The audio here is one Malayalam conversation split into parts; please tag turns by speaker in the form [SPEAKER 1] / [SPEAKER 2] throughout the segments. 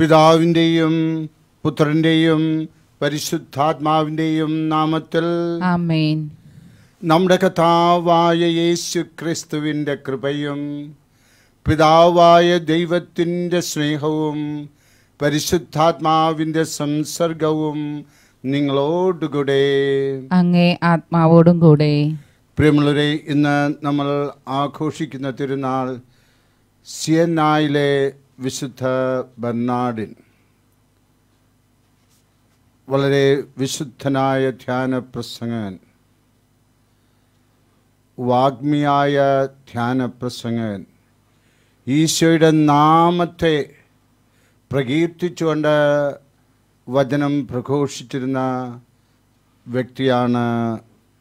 [SPEAKER 1] പിതാവിൻ്റെയും പുത്രൻ്റെയും പരിശുദ്ധാത്മാവിൻ്റെയും നാമത്തിൽ നമ്മുടെ കഥാവായ യേശു ക്രിസ്തുവിൻ്റെ കൃപയും പിതാവായ ദൈവത്തിൻ്റെ സ്നേഹവും പരിശുദ്ധാത്മാവിൻ്റെ സംസർഗവും നിങ്ങളോടുകൂടെ
[SPEAKER 2] അങ്ങേ ആത്മാവോടും കൂടെ
[SPEAKER 1] പ്രിയമുള്ളവരെ ഇന്ന് നമ്മൾ ആഘോഷിക്കുന്ന തിരുനാൾ സിയന്നായിലെ വിശുദ്ധ ബർണാഡിൻ വളരെ വിശുദ്ധനായ ധ്യാന പ്രസംഗൻ വാഗ്മിയായ ധ്യാന പ്രസംഗൻ ഈശോയുടെ നാമത്തെ പ്രകീർത്തിച്ചുകൊണ്ട് വചനം പ്രഘോഷിച്ചിരുന്ന വ്യക്തിയാണ്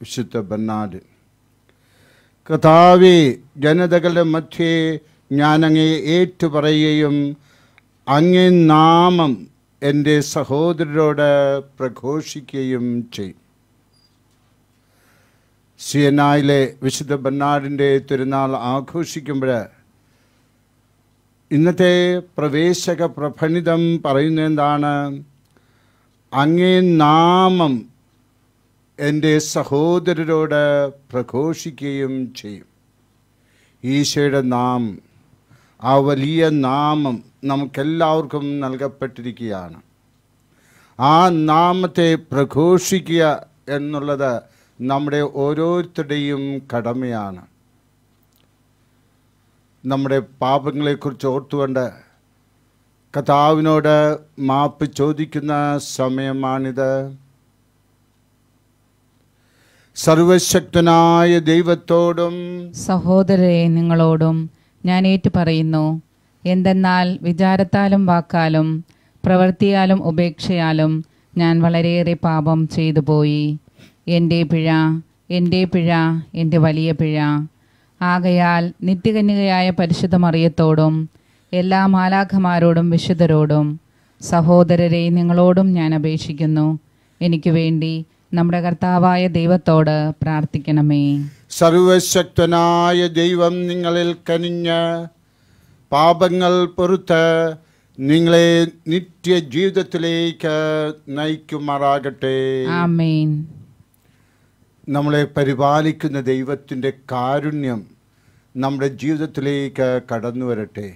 [SPEAKER 1] വിശുദ്ധ ബർണാഡിൻ കഥാവി ജനതകളുടെ മധ്യേ ഞാനങ്ങേ ഏറ്റുപറയുകയും അങ്ങേ നാമം എൻ്റെ സഹോദരരോട് പ്രഘോഷിക്കുകയും ചെയ്യും സിയനായിലെ വിശുദ്ധ ബന്നാടിൻ്റെ തിരുനാൾ ആഘോഷിക്കുമ്പോൾ ഇന്നത്തെ പ്രവേശക പ്രഫണിതം പറയുന്ന എന്താണ് അങ്ങേ നാമം എൻ്റെ സഹോദരരോട് പ്രഘോഷിക്കുകയും ചെയ്യും ഈശോയുടെ നാമം ആ വലിയ നാമം നമുക്കെല്ലാവർക്കും നൽകപ്പെട്ടിരിക്കുകയാണ് ആ നാമത്തെ പ്രഘോഷിക്കുക എന്നുള്ളത് നമ്മുടെ ഓരോരുത്തരുടെയും കടമയാണ് നമ്മുടെ പാപങ്ങളെക്കുറിച്ച് ഓർത്തുകൊണ്ട് കഥാവിനോട് മാപ്പ് ചോദിക്കുന്ന സമയമാണിത് സർവശക്തനായ ദൈവത്തോടും
[SPEAKER 2] സഹോദരേ നിങ്ങളോടും ഞാൻ ഏറ്റു പറയുന്നു എന്തെന്നാൽ വിചാരത്താലും വാക്കാലും പ്രവൃത്തിയാലും ഉപേക്ഷയാലും ഞാൻ വളരെയേറെ പാപം ചെയ്തു പോയി എൻ്റെ പിഴ എൻ്റെ പിഴ എൻ്റെ വലിയ പിഴ ആകയാൽ നിത്യകന്യകയായ പരിശുദ്ധ മറിയത്തോടും എല്ലാ മാലാഖമാരോടും വിശുദ്ധരോടും സഹോദരരെ നിങ്ങളോടും ഞാൻ അപേക്ഷിക്കുന്നു എനിക്ക് വേണ്ടി നമ്മുടെ കർത്താവായ ദൈവത്തോട് പ്രാർത്ഥിക്കണമേ
[SPEAKER 1] സർവശക്തനായ ദൈവം നിങ്ങളിൽ കനിഞ്ഞ് പാപങ്ങൾ പൊറുത്ത് നിങ്ങളെ നിത്യജീവിതത്തിലേക്ക് നയിക്കുമാറാകട്ടെ നമ്മളെ പരിപാലിക്കുന്ന ദൈവത്തിൻ്റെ കാരുണ്യം നമ്മുടെ ജീവിതത്തിലേക്ക് കടന്നു വരട്ടെ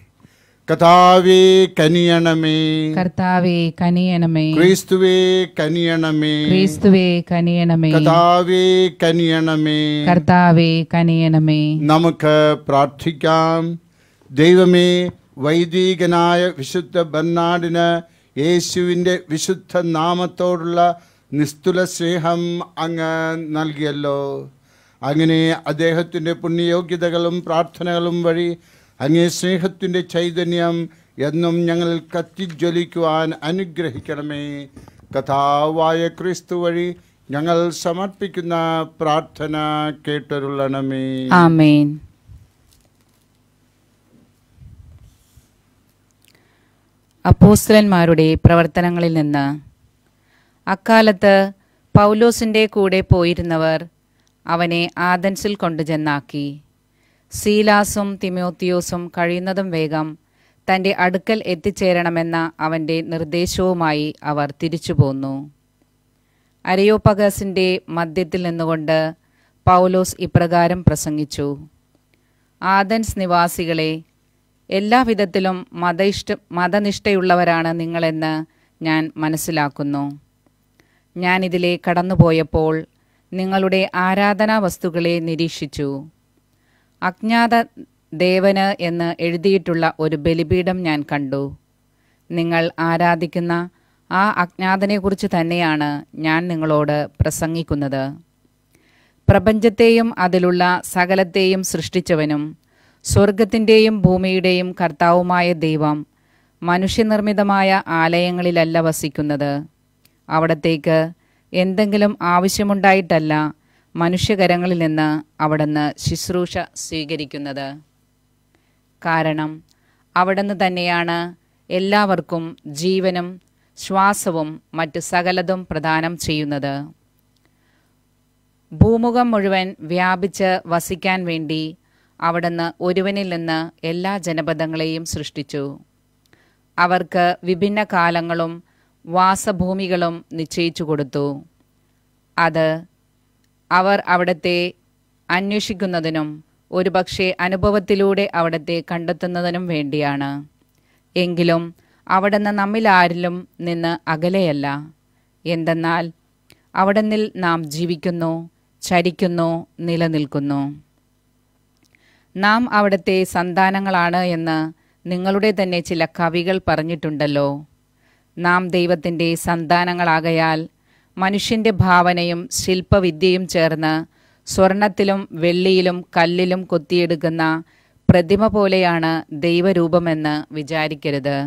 [SPEAKER 1] കഥാവേ കനിയണമേ
[SPEAKER 2] കർത്താവേ കനിയണമേ
[SPEAKER 1] ക്രിസ്തുവേ കനിയണമേ ക്രിസ്തുവേ
[SPEAKER 2] കനിയണമേ കഥാവേ
[SPEAKER 1] കനിയണമേ
[SPEAKER 2] കർത്താവേ കനിയണമേ
[SPEAKER 1] നമുക്ക് പ്രാർത്ഥിക്കാം ദൈവമേ വൈദികനായ വിശുദ്ധ ബർണാഡിന് യേശുവിൻ്റെ വിശുദ്ധ നാമത്തോടുള്ള നിസ്തുല സ്നേഹം അങ്ങ് നൽകിയല്ലോ അങ്ങനെ അദ്ദേഹത്തിൻ്റെ പുണ്യയോഗ്യതകളും പ്രാർത്ഥനകളും വഴി അങ്ങേ സ്നേഹത്തിൻ്റെ ചൈതന്യം എന്നും ഞങ്ങൾ കത്തിജ്വലിക്കുവാൻ അനുഗ്രഹിക്കണമേ കഥാവായ ക്രിസ്തു വഴി ഞങ്ങൾ സമർപ്പിക്കുന്ന പ്രാർത്ഥന കേട്ടരുള്ളണമേ ആമേൻ
[SPEAKER 2] അപ്പോസ്തലന്മാരുടെ പ്രവർത്തനങ്ങളിൽ നിന്ന് അക്കാലത്ത് പൗലോസിൻ്റെ കൂടെ പോയിരുന്നവർ അവനെ ആദൻസിൽ കൊണ്ടുചെന്നാക്കി സീലാസും തിമോത്തിയോസും കഴിയുന്നതും വേഗം തൻ്റെ അടുക്കൽ എത്തിച്ചേരണമെന്ന അവൻ്റെ നിർദ്ദേശവുമായി അവർ തിരിച്ചുപോന്നു അരയോപകസിൻ്റെ മധ്യത്തിൽ നിന്നുകൊണ്ട് പൗലോസ് ഇപ്രകാരം പ്രസംഗിച്ചു ആദൻസ് നിവാസികളെ എല്ലാവിധത്തിലും ഇഷ്ട മതനിഷ്ഠയുള്ളവരാണ് നിങ്ങളെന്ന് ഞാൻ മനസ്സിലാക്കുന്നു ഞാനിതിലെ കടന്നുപോയപ്പോൾ നിങ്ങളുടെ ആരാധനാ വസ്തുക്കളെ നിരീക്ഷിച്ചു അജ്ഞാത ദേവന് എന്ന് എഴുതിയിട്ടുള്ള ഒരു ബലിപീഠം ഞാൻ കണ്ടു നിങ്ങൾ ആരാധിക്കുന്ന ആ അജ്ഞാതനെക്കുറിച്ച് തന്നെയാണ് ഞാൻ നിങ്ങളോട് പ്രസംഗിക്കുന്നത് പ്രപഞ്ചത്തെയും അതിലുള്ള സകലത്തെയും സൃഷ്ടിച്ചവനും സ്വർഗത്തിൻ്റെയും ഭൂമിയുടെയും കർത്താവുമായ ദൈവം മനുഷ്യനിർമ്മിതമായ ആലയങ്ങളിലല്ല വസിക്കുന്നത് അവിടത്തേക്ക് എന്തെങ്കിലും ആവശ്യമുണ്ടായിട്ടല്ല മനുഷ്യകരങ്ങളിൽ നിന്ന് അവിടുന്ന് ശുശ്രൂഷ സ്വീകരിക്കുന്നത് കാരണം അവിടുന്ന് തന്നെയാണ് എല്ലാവർക്കും ജീവനും ശ്വാസവും മറ്റ് സകലതും പ്രദാനം ചെയ്യുന്നത് ഭൂമുഖം മുഴുവൻ വ്യാപിച്ച് വസിക്കാൻ വേണ്ടി അവിടുന്ന് ഒരുവനിൽ നിന്ന് എല്ലാ ജനപദങ്ങളെയും സൃഷ്ടിച്ചു അവർക്ക് വിഭിന്ന കാലങ്ങളും വാസഭൂമികളും നിശ്ചയിച്ചു കൊടുത്തു അത് അവർ അവിടത്തെ അന്വേഷിക്കുന്നതിനും ഒരുപക്ഷെ അനുഭവത്തിലൂടെ അവിടത്തെ കണ്ടെത്തുന്നതിനും വേണ്ടിയാണ് എങ്കിലും നമ്മിൽ നമ്മിലാരിലും നിന്ന് അകലെയല്ല എന്തെന്നാൽ അവിടുന്നിൽ നാം ജീവിക്കുന്നു ചരിക്കുന്നു നിലനിൽക്കുന്നു നാം അവിടുത്തെ സന്താനങ്ങളാണ് എന്ന് നിങ്ങളുടെ തന്നെ ചില കവികൾ പറഞ്ഞിട്ടുണ്ടല്ലോ നാം ദൈവത്തിൻ്റെ സന്താനങ്ങളാകയാൽ മനുഷ്യൻ്റെ ഭാവനയും ശില്പവിദ്യയും ചേർന്ന് സ്വർണത്തിലും വെള്ളിയിലും കല്ലിലും കൊത്തിയെടുക്കുന്ന പ്രതിമ പോലെയാണ് ദൈവരൂപമെന്ന് വിചാരിക്കരുത്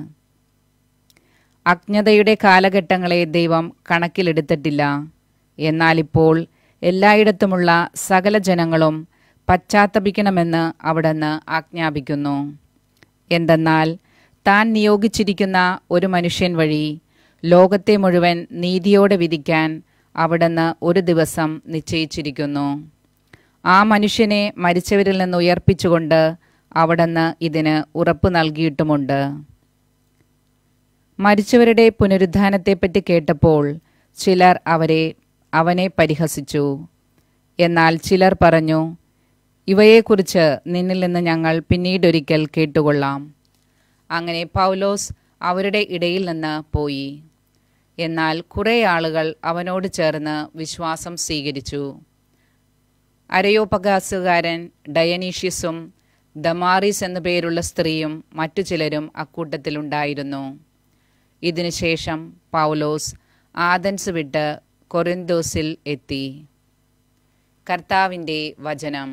[SPEAKER 2] അജ്ഞതയുടെ കാലഘട്ടങ്ങളെ ദൈവം കണക്കിലെടുത്തിട്ടില്ല എന്നാലിപ്പോൾ എല്ലായിടത്തുമുള്ള സകല ജനങ്ങളും പശ്ചാത്തപിക്കണമെന്ന് അവിടുന്ന് ആജ്ഞാപിക്കുന്നു എന്തെന്നാൽ താൻ നിയോഗിച്ചിരിക്കുന്ന ഒരു മനുഷ്യൻ വഴി ലോകത്തെ മുഴുവൻ നീതിയോടെ വിധിക്കാൻ അവിടുന്ന് ഒരു ദിവസം നിശ്ചയിച്ചിരിക്കുന്നു ആ മനുഷ്യനെ മരിച്ചവരിൽ നിന്ന് ഉയർപ്പിച്ചുകൊണ്ട് അവിടുന്ന് ഇതിന് ഉറപ്പ് നൽകിയിട്ടുമുണ്ട് മരിച്ചവരുടെ പുനരുദ്ധാനത്തെപ്പറ്റി കേട്ടപ്പോൾ ചിലർ അവരെ അവനെ പരിഹസിച്ചു എന്നാൽ ചിലർ പറഞ്ഞു ഇവയെക്കുറിച്ച് നിന്നിൽ നിന്ന് ഞങ്ങൾ പിന്നീടൊരിക്കൽ കേട്ടുകൊള്ളാം അങ്ങനെ പൗലോസ് അവരുടെ ഇടയിൽ നിന്ന് പോയി എന്നാൽ കുറേ ആളുകൾ അവനോട് ചേർന്ന് വിശ്വാസം സ്വീകരിച്ചു അരയോപകാസുകാരൻ ഡയനീഷ്യസും ദമാറിസ് എന്നു പേരുള്ള സ്ത്രീയും മറ്റു ചിലരും അക്കൂട്ടത്തിലുണ്ടായിരുന്നു ഇതിനുശേഷം പൗലോസ് ആദൻസ് വിട്ട് കൊറിന്തോസിൽ എത്തി കർത്താവിൻ്റെ വചനം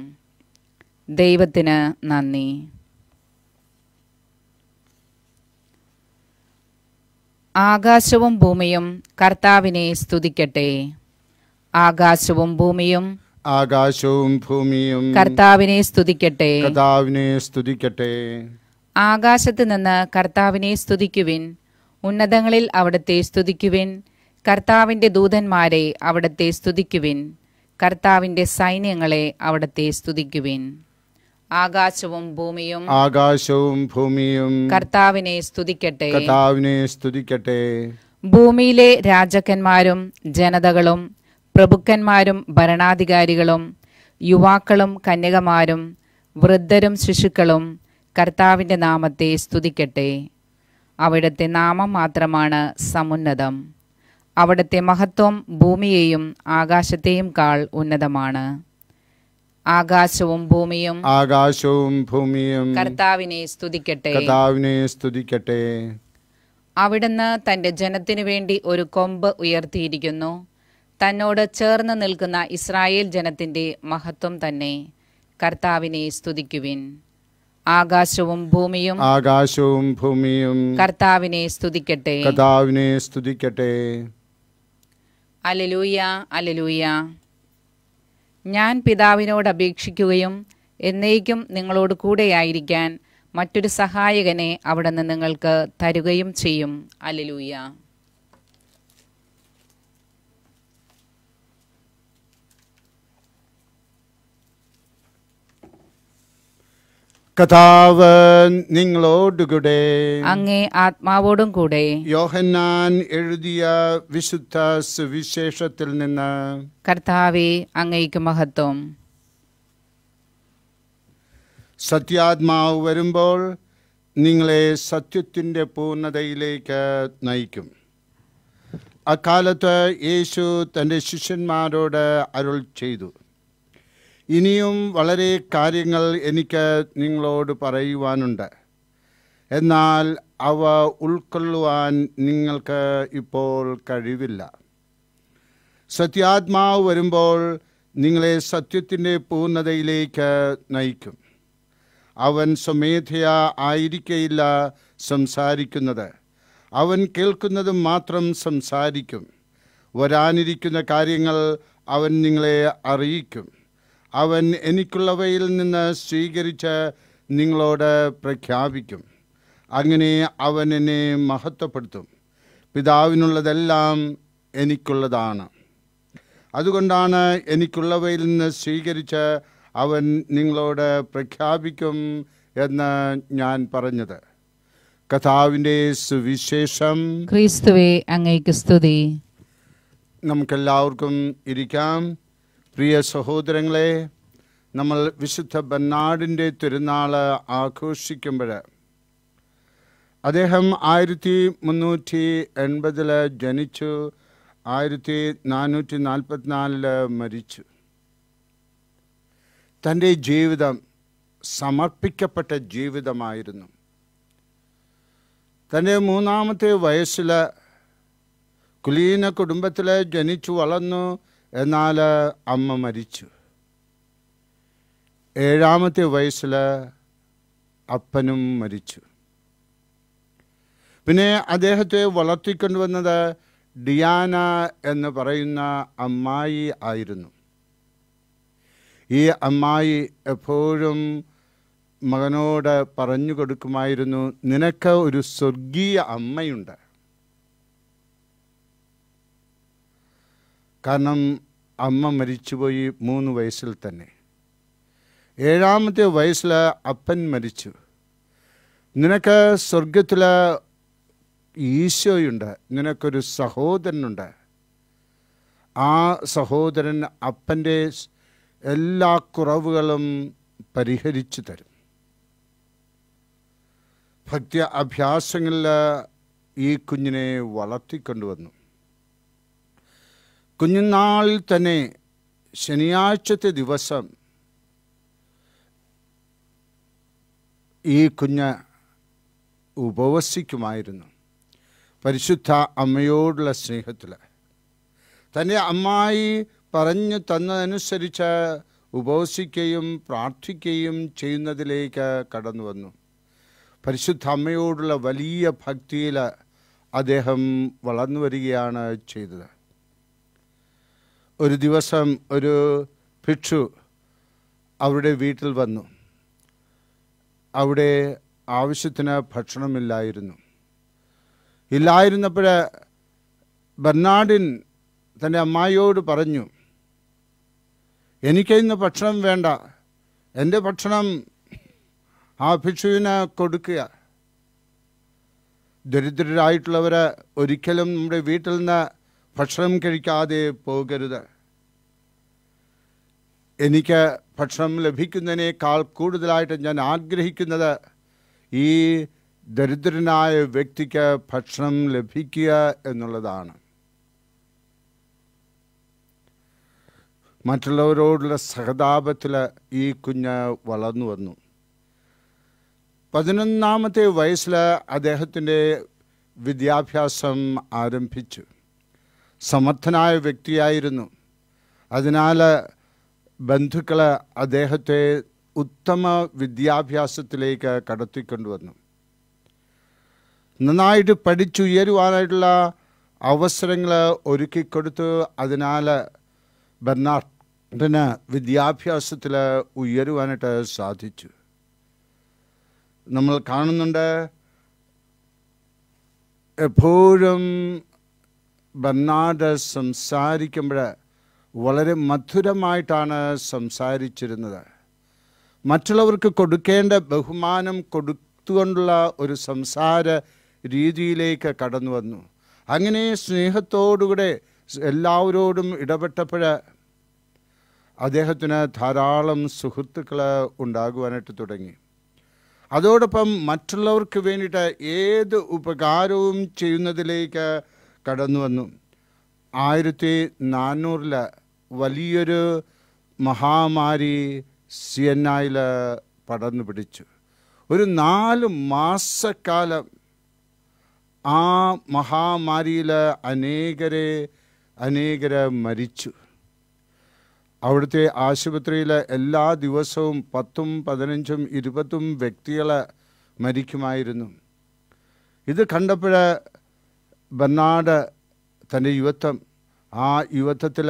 [SPEAKER 2] ദൈവത്തിന് നന്ദി ആകാശവും ഭൂമിയും കർത്താവിനെ സ്തുതിക്കട്ടെ ആകാശവും ഭൂമിയും
[SPEAKER 1] ആകാശവും ഭൂമിയും കർത്താവിനെ
[SPEAKER 2] സ്തുതിക്കട്ടെ
[SPEAKER 1] കർത്താവിനെ സ്തുതിക്കട്ടെ
[SPEAKER 2] ആകാശത്ത് നിന്ന് കർത്താവിനെ സ്തുതിക്കുവിൻ ഉന്നതങ്ങളിൽ അവിടത്തെ സ്തുതിക്കുവിൻ കർത്താവിൻ്റെ ദൂതന്മാരെ അവിടത്തെ സ്തുതിക്കുവിൻ കർത്താവിൻ്റെ സൈന്യങ്ങളെ അവിടത്തെ സ്തുതിക്കുവിൻ ആകാശവും ഭൂമിയും
[SPEAKER 1] ആകാശവും ഭൂമിയും
[SPEAKER 2] കർത്താവിനെ സ്തുതിക്കട്ടെ കർത്താവിനെ
[SPEAKER 1] സ്തുതിക്കട്ടെ
[SPEAKER 2] ഭൂമിയിലെ രാജാക്കന്മാരും ജനതകളും പ്രഭുക്കന്മാരും ഭരണാധികാരികളും യുവാക്കളും കന്യകമാരും വൃദ്ധരും ശിശുക്കളും കർത്താവിൻ്റെ നാമത്തെ സ്തുതിക്കട്ടെ അവിടുത്തെ നാമം മാത്രമാണ് സമുന്നതം അവിടുത്തെ മഹത്വം ഭൂമിയെയും ആകാശത്തെയും കാൾ ഉന്നതമാണ് ആകാശവും ഭൂമിയും
[SPEAKER 1] ആകാശവും ഭൂമിയും
[SPEAKER 2] കർത്താവിനെ സ്തുതിക്കട്ടെ കർത്താവിനെ
[SPEAKER 1] സ്തുതിക്കട്ടെ
[SPEAKER 2] അവിടുന്ന് തന്റെ ജനത്തിനു വേണ്ടി ഒരു കൊമ്പ് ഉയർത്തിയിരിക്കുന്നു തന്നോട് ചേർന്ന് നിൽക്കുന്ന ഇസ്രായേൽ ജനത്തിന്റെ മഹത്വം തന്നെ കർത്താവിനെ സ്തുതിക്കുവിൻ ആകാശവും ഭൂമിയും
[SPEAKER 1] ആകാശവും ഭൂമിയും
[SPEAKER 2] കർത്താവിനെ സ്തുതിക്കട്ടെ
[SPEAKER 1] കർത്താവിനെ സ്തുതിക്കട്ടെ
[SPEAKER 2] അലലൂയ അലലൂയ ഞാൻ പിതാവിനോട് അപേക്ഷിക്കുകയും എന്നേക്കും നിങ്ങളോട് കൂടെയായിരിക്കാൻ മറ്റൊരു സഹായകനെ അവിടെ നിന്ന് നിങ്ങൾക്ക് തരുകയും ചെയ്യും അലലൂയ
[SPEAKER 1] കഥാവ് കൂടെ
[SPEAKER 2] അങ്ങേ ആത്മാവോടും കൂടെ
[SPEAKER 1] യോഹന്നാൻ എഴുതിയ വിശുദ്ധ സുവിശേഷത്തിൽ നിന്ന്
[SPEAKER 2] കർത്താവെ അങ്ങേക്ക് മഹത്വം
[SPEAKER 1] സത്യാത്മാവ് വരുമ്പോൾ നിങ്ങളെ സത്യത്തിൻ്റെ പൂർണ്ണതയിലേക്ക് നയിക്കും അക്കാലത്ത് യേശു തൻ്റെ ശിഷ്യന്മാരോട് അരുൾ ചെയ്തു ഇനിയും വളരെ കാര്യങ്ങൾ എനിക്ക് നിങ്ങളോട് പറയുവാനുണ്ട് എന്നാൽ അവ ഉൾക്കൊള്ളുവാൻ നിങ്ങൾക്ക് ഇപ്പോൾ കഴിവില്ല സത്യാത്മാവ് വരുമ്പോൾ നിങ്ങളെ സത്യത്തിൻ്റെ പൂർണ്ണതയിലേക്ക് നയിക്കും അവൻ സ്വമേധയാ ആയിരിക്കയില്ല സംസാരിക്കുന്നത് അവൻ കേൾക്കുന്നത് മാത്രം സംസാരിക്കും വരാനിരിക്കുന്ന കാര്യങ്ങൾ അവൻ നിങ്ങളെ അറിയിക്കും അവൻ എനിക്കുള്ളവയിൽ നിന്ന് സ്വീകരിച്ച് നിങ്ങളോട് പ്രഖ്യാപിക്കും അങ്ങനെ അവൻ എന്നെ മഹത്വപ്പെടുത്തും പിതാവിനുള്ളതെല്ലാം എനിക്കുള്ളതാണ് അതുകൊണ്ടാണ് എനിക്കുള്ളവയിൽ നിന്ന് സ്വീകരിച്ച് അവൻ നിങ്ങളോട് പ്രഖ്യാപിക്കും എന്ന് ഞാൻ പറഞ്ഞത് കഥാവിൻ്റെ സുവിശേഷം
[SPEAKER 2] ക്രിസ്തുവേ അങ്ങേക്ക് സ്തുതി
[SPEAKER 1] നമുക്കെല്ലാവർക്കും ഇരിക്കാം പ്രിയ സഹോദരങ്ങളെ നമ്മൾ വിശുദ്ധ ബന്നാടിൻ്റെ തിരുനാൾ ആഘോഷിക്കുമ്പോൾ അദ്ദേഹം ആയിരത്തി മുന്നൂറ്റി എൺപതിൽ ജനിച്ചു ആയിരത്തി നാനൂറ്റി നാൽപ്പത്തിനാലിൽ മരിച്ചു തൻ്റെ ജീവിതം സമർപ്പിക്കപ്പെട്ട ജീവിതമായിരുന്നു തൻ്റെ മൂന്നാമത്തെ വയസ്സിൽ കുലീന കുടുംബത്തിൽ ജനിച്ചു വളർന്നു എന്നാൽ അമ്മ മരിച്ചു ഏഴാമത്തെ വയസ്സിൽ അപ്പനും മരിച്ചു പിന്നെ അദ്ദേഹത്തെ വളർത്തിക്കൊണ്ടുവന്നത് ഡിയാന എന്ന് പറയുന്ന അമ്മായി ആയിരുന്നു ഈ അമ്മായി എപ്പോഴും മകനോട് പറഞ്ഞു കൊടുക്കുമായിരുന്നു നിനക്ക് ഒരു സ്വർഗീയ അമ്മയുണ്ട് കാരണം അമ്മ മരിച്ചുപോയി മൂന്ന് വയസ്സിൽ തന്നെ ഏഴാമത്തെ വയസ്സിൽ അപ്പൻ മരിച്ചു നിനക്ക് സ്വർഗത്തിൽ ഈശോയുണ്ട് നിനക്കൊരു സഹോദരനുണ്ട് ആ സഹോദരൻ അപ്പൻ്റെ എല്ലാ കുറവുകളും പരിഹരിച്ചു തരും ഭക്തി അഭ്യാസങ്ങളിൽ ഈ കുഞ്ഞിനെ വളർത്തിക്കൊണ്ടുവന്നു കുഞ്ഞുനാൾ തന്നെ ശനിയാഴ്ചത്തെ ദിവസം ഈ കുഞ്ഞ് ഉപവസിക്കുമായിരുന്നു പരിശുദ്ധ അമ്മയോടുള്ള സ്നേഹത്തിൽ തൻ്റെ അമ്മായി പറഞ്ഞു തന്നതനുസരിച്ച് ഉപവസിക്കുകയും പ്രാർത്ഥിക്കുകയും ചെയ്യുന്നതിലേക്ക് കടന്നു വന്നു പരിശുദ്ധ അമ്മയോടുള്ള വലിയ ഭക്തിയിൽ അദ്ദേഹം വളർന്നു വരികയാണ് ചെയ്തത് ഒരു ദിവസം ഒരു ഭിക്ഷു അവരുടെ വീട്ടിൽ വന്നു അവിടെ ആവശ്യത്തിന് ഭക്ഷണമില്ലായിരുന്നു ഇല്ലായിരുന്നപ്പോൾ ബർണാഡിൻ തൻ്റെ അമ്മായിയോട് പറഞ്ഞു എനിക്കിന്ന് ഭക്ഷണം വേണ്ട എൻ്റെ ഭക്ഷണം ആ ഭിക്ഷുവിന് കൊടുക്കുക ദരിദ്രരായിട്ടുള്ളവർ ഒരിക്കലും നമ്മുടെ വീട്ടിൽ നിന്ന് ഭക്ഷണം കഴിക്കാതെ പോകരുത് എനിക്ക് ഭക്ഷണം ലഭിക്കുന്നതിനേക്കാൾ കൂടുതലായിട്ട് ഞാൻ ആഗ്രഹിക്കുന്നത് ഈ ദരിദ്രനായ വ്യക്തിക്ക് ഭക്ഷണം ലഭിക്കുക എന്നുള്ളതാണ് മറ്റുള്ളവരോടുള്ള സഹതാപത്തിൽ ഈ കുഞ്ഞ് വളർന്നു വന്നു പതിനൊന്നാമത്തെ വയസ്സിൽ അദ്ദേഹത്തിൻ്റെ വിദ്യാഭ്യാസം ആരംഭിച്ചു സമർത്ഥനായ വ്യക്തിയായിരുന്നു അതിനാൽ ബന്ധുക്കൾ അദ്ദേഹത്തെ ഉത്തമ വിദ്യാഭ്യാസത്തിലേക്ക് കടത്തിക്കൊണ്ടുവന്നു നന്നായിട്ട് പഠിച്ചുയരുവാനായിട്ടുള്ള അവസരങ്ങൾ ഒരുക്കിക്കൊടുത്ത് അതിനാൽ ബെർണാർഡിന് വിദ്യാഭ്യാസത്തിൽ ഉയരുവാനായിട്ട് സാധിച്ചു നമ്മൾ കാണുന്നുണ്ട് എപ്പോഴും ബർണാഡ് സംസാരിക്കുമ്പോൾ വളരെ മധുരമായിട്ടാണ് സംസാരിച്ചിരുന്നത് മറ്റുള്ളവർക്ക് കൊടുക്കേണ്ട ബഹുമാനം കൊടുത്തുകൊണ്ടുള്ള ഒരു സംസാര രീതിയിലേക്ക് കടന്നു വന്നു അങ്ങനെ സ്നേഹത്തോടുകൂടെ എല്ലാവരോടും ഇടപെട്ടപ്പോൾ അദ്ദേഹത്തിന് ധാരാളം സുഹൃത്തുക്കൾ ഉണ്ടാകുവാനായിട്ട് തുടങ്ങി അതോടൊപ്പം മറ്റുള്ളവർക്ക് വേണ്ടിയിട്ട് ഏത് ഉപകാരവും ചെയ്യുന്നതിലേക്ക് കടന്നു വന്നു ആയിരത്തി നാനൂറിൽ വലിയൊരു മഹാമാരി സിയന്നായിൽ പടർന്നു പിടിച്ചു ഒരു നാല് മാസക്കാലം ആ മഹാമാരിയിൽ അനേകരെ അനേകരെ മരിച്ചു അവിടുത്തെ ആശുപത്രിയിൽ എല്ലാ ദിവസവും പത്തും പതിനഞ്ചും ഇരുപതും വ്യക്തികളെ മരിക്കുമായിരുന്നു ഇത് കണ്ടപ്പോൾ ബെർണാഡ് തൻ്റെ യുവത്വം ആ യുവത്വത്തിൽ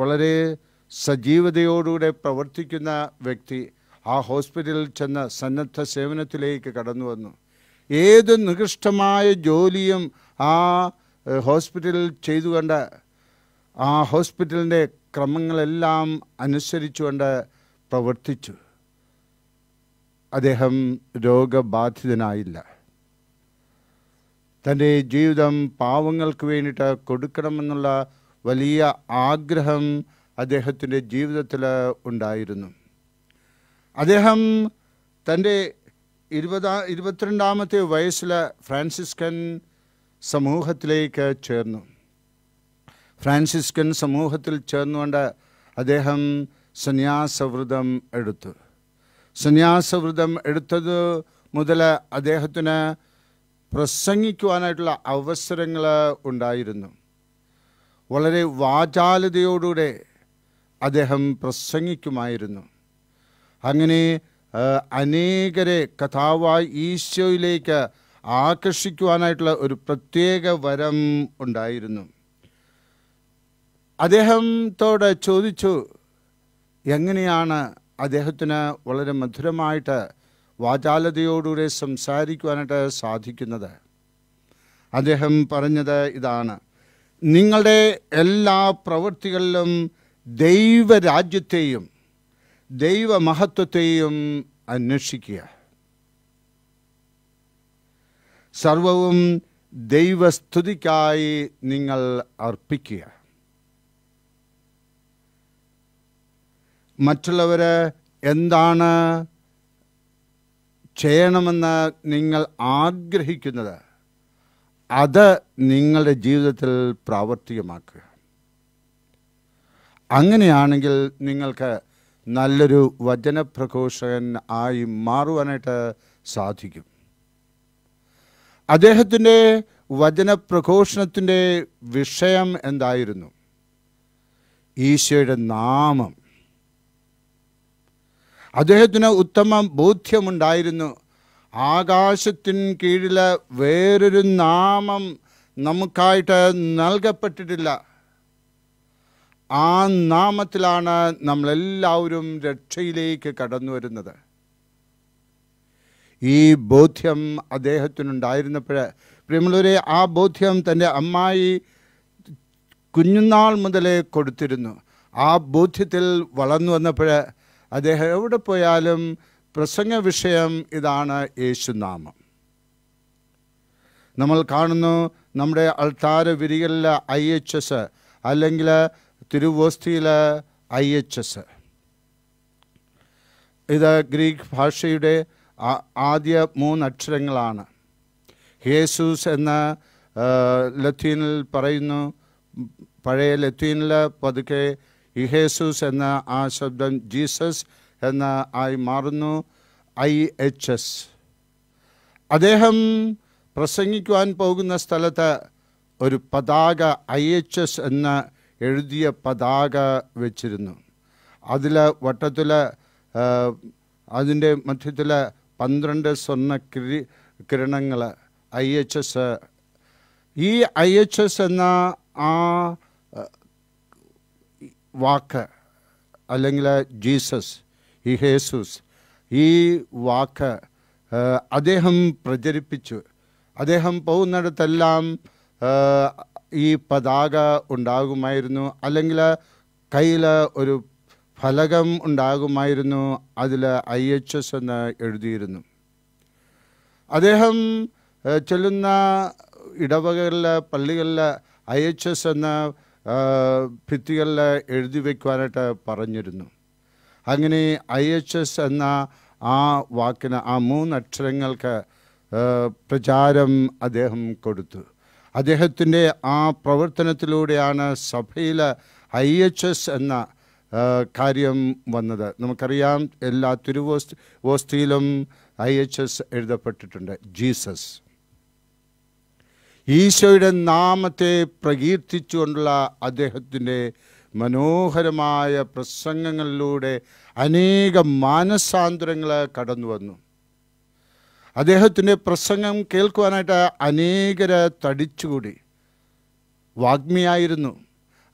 [SPEAKER 1] വളരെ സജീവതയോടുകൂടെ പ്രവർത്തിക്കുന്ന വ്യക്തി ആ ഹോസ്പിറ്റലിൽ ചെന്ന സന്നദ്ധ സേവനത്തിലേക്ക് കടന്നു വന്നു ഏത് നികൃഷ്ടമായ ജോലിയും ആ ഹോസ്പിറ്റലിൽ ചെയ്തുകൊണ്ട് ആ ഹോസ്പിറ്റലിൻ്റെ ക്രമങ്ങളെല്ലാം അനുസരിച്ചുകൊണ്ട് പ്രവർത്തിച്ചു അദ്ദേഹം രോഗബാധിതനായില്ല തൻ്റെ ജീവിതം പാവങ്ങൾക്ക് വേണ്ടിയിട്ട് കൊടുക്കണമെന്നുള്ള വലിയ ആഗ്രഹം അദ്ദേഹത്തിൻ്റെ ജീവിതത്തിൽ ഉണ്ടായിരുന്നു അദ്ദേഹം തൻ്റെ ഇരുപതാ ഇരുപത്തിരണ്ടാമത്തെ വയസ്സിൽ ഫ്രാൻസിസ്കൻ സമൂഹത്തിലേക്ക് ചേർന്നു ഫ്രാൻസിസ്കൻ സമൂഹത്തിൽ ചേർന്നുകൊണ്ട് അദ്ദേഹം സന്യാസവ്രതം എടുത്തു സന്യാസവ്രതം എടുത്തത് മുതൽ അദ്ദേഹത്തിന് പ്രസംഗിക്കുവാനായിട്ടുള്ള അവസരങ്ങൾ ഉണ്ടായിരുന്നു വളരെ വാചാലതയോടുകൂടെ അദ്ദേഹം പ്രസംഗിക്കുമായിരുന്നു അങ്ങനെ അനേകരെ കഥാവായി ഈശോയിലേക്ക് ആകർഷിക്കുവാനായിട്ടുള്ള ഒരു പ്രത്യേക വരം ഉണ്ടായിരുന്നു അദ്ദേഹത്തോട് ചോദിച്ചു എങ്ങനെയാണ് അദ്ദേഹത്തിന് വളരെ മധുരമായിട്ട് വാചാലതയോടുകൂടെ സംസാരിക്കുവാനായിട്ട് സാധിക്കുന്നത് അദ്ദേഹം പറഞ്ഞത് ഇതാണ് നിങ്ങളുടെ എല്ലാ പ്രവൃത്തികളിലും ദൈവരാജ്യത്തെയും ദൈവമഹത്വത്തെയും അന്വേഷിക്കുക സർവവും ദൈവസ്തുതിക്കായി നിങ്ങൾ അർപ്പിക്കുക മറ്റുള്ളവർ എന്താണ് ചെയ്യണമെന്ന് നിങ്ങൾ ആഗ്രഹിക്കുന്നത് അത് നിങ്ങളുടെ ജീവിതത്തിൽ പ്രാവർത്തികമാക്കുക അങ്ങനെയാണെങ്കിൽ നിങ്ങൾക്ക് നല്ലൊരു വചനപ്രഘോഷകൻ ആയി മാറുവാനായിട്ട് സാധിക്കും അദ്ദേഹത്തിൻ്റെ വചനപ്രഘോഷണത്തിൻ്റെ വിഷയം എന്തായിരുന്നു ഈശോയുടെ നാമം അദ്ദേഹത്തിന് ഉത്തമ ബോധ്യമുണ്ടായിരുന്നു ആകാശത്തിന് കീഴിൽ വേറൊരു നാമം നമുക്കായിട്ട് നൽകപ്പെട്ടിട്ടില്ല ആ നാമത്തിലാണ് നമ്മളെല്ലാവരും രക്ഷയിലേക്ക് കടന്നു വരുന്നത് ഈ ബോധ്യം അദ്ദേഹത്തിനുണ്ടായിരുന്നപ്പോഴ് പ്രിയമുള്ളവരെ ആ ബോധ്യം തൻ്റെ അമ്മായി കുഞ്ഞുനാൾ മുതലേ കൊടുത്തിരുന്നു ആ ബോധ്യത്തിൽ വളർന്നു വന്നപ്പോൾ അദ്ദേഹം എവിടെ പോയാലും പ്രസംഗ വിഷയം ഇതാണ് യേശുനാമം നമ്മൾ കാണുന്നു നമ്മുടെ അൾത്താര വിരികളിലെ ഐ എച്ച് എസ് അല്ലെങ്കിൽ തിരുവോസ്തിയിലെ ഐ എച്ച് എസ് ഇത് ഗ്രീക്ക് ഭാഷയുടെ ആദ്യ മൂന്ന് അക്ഷരങ്ങളാണ് ഹേസൂസ് എന്ന ലത്തീനിൽ പറയുന്നു പഴയ ലത്തീനിൽ പതുക്കെ ഇഹേസൂസ് എന്ന ആ ശബ്ദം ജീസസ് എന്ന ആയി മാറുന്നു ഐ എച്ച് എസ് അദ്ദേഹം പ്രസംഗിക്കുവാൻ പോകുന്ന സ്ഥലത്ത് ഒരു പതാക ഐ എച്ച് എസ് എന്ന എഴുതിയ പതാക വെച്ചിരുന്നു അതിൽ വട്ടത്തിൽ അതിൻ്റെ മധ്യത്തിൽ പന്ത്രണ്ട് സ്വർണ്ണ കിരി കിരണങ്ങൾ ഐ എച്ച് എസ് ഈ ഐ എച്ച് എസ് എന്ന ആ വാക്ക് അല്ലെങ്കിൽ ജീസസ് ഈ ഹേസൂസ് ഈ വാക്ക് അദ്ദേഹം പ്രചരിപ്പിച്ചു അദ്ദേഹം പോകുന്നിടത്തെല്ലാം ഈ പതാക ഉണ്ടാകുമായിരുന്നു അല്ലെങ്കിൽ കയ്യിൽ ഒരു ഫലകം ഉണ്ടാകുമായിരുന്നു അതിൽ ഐ എച്ച് എസ് എന്ന് എഴുതിയിരുന്നു അദ്ദേഹം ചെല്ലുന്ന ഇടവകളിൽ പള്ളികളിൽ ഐ എച്ച് എസ് എന്ന് ഭിത്തികളിൽ എഴുതി വയ്ക്കുവാനായിട്ട് പറഞ്ഞിരുന്നു അങ്ങനെ ഐ എച്ച് എസ് എന്ന ആ വാക്കിന് ആ മൂന്നക്ഷരങ്ങൾക്ക് പ്രചാരം അദ്ദേഹം കൊടുത്തു അദ്ദേഹത്തിൻ്റെ ആ പ്രവർത്തനത്തിലൂടെയാണ് സഭയിൽ ഐ എച്ച് എസ് എന്ന കാര്യം വന്നത് നമുക്കറിയാം എല്ലാ തിരുവോസ് ഓസ്തിയിലും ഐ എച്ച് എസ് എഴുതപ്പെട്ടിട്ടുണ്ട് ജീസസ് ഈശോയുടെ നാമത്തെ പ്രകീർത്തിച്ചുകൊണ്ടുള്ള അദ്ദേഹത്തിൻ്റെ മനോഹരമായ പ്രസംഗങ്ങളിലൂടെ അനേകം മാനസാന്തരങ്ങൾ കടന്നു വന്നു അദ്ദേഹത്തിൻ്റെ പ്രസംഗം കേൾക്കുവാനായിട്ട് അനേകരെ തടിച്ചുകൂടി വാഗ്മിയായിരുന്നു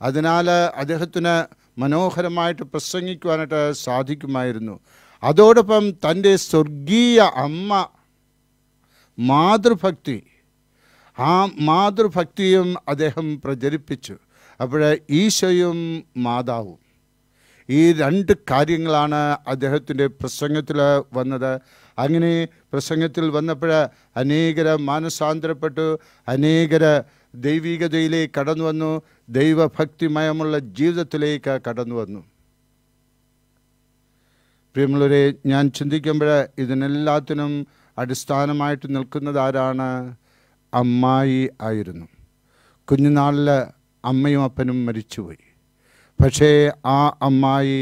[SPEAKER 1] അതിനാൽ അദ്ദേഹത്തിന് മനോഹരമായിട്ട് പ്രസംഗിക്കുവാനായിട്ട് സാധിക്കുമായിരുന്നു അതോടൊപ്പം തൻ്റെ സ്വർഗീയ അമ്മ മാതൃഭക്തി ആ മാതൃഭക്തിയും അദ്ദേഹം പ്രചരിപ്പിച്ചു അപ്പോൾ ഈശോയും മാതാവും ഈ രണ്ട് കാര്യങ്ങളാണ് അദ്ദേഹത്തിൻ്റെ പ്രസംഗത്തിൽ വന്നത് അങ്ങനെ പ്രസംഗത്തിൽ വന്നപ്പോൾ അനേകരെ മാനസാന്തരപ്പെട്ടു അനേകരെ ദൈവികതയിലേക്ക് കടന്നു വന്നു ദൈവഭക്തിമയമുള്ള ജീവിതത്തിലേക്ക് കടന്നു വന്നു പ്രിയമുള്ളവരെ ഞാൻ ചിന്തിക്കുമ്പോൾ ഇതിനെല്ലാത്തിനും അടിസ്ഥാനമായിട്ട് നിൽക്കുന്നത് ആരാണ് അമ്മായി ആയിരുന്നു കുഞ്ഞുനാളിൽ അമ്മയും അപ്പനും മരിച്ചുപോയി പക്ഷേ ആ അമ്മായി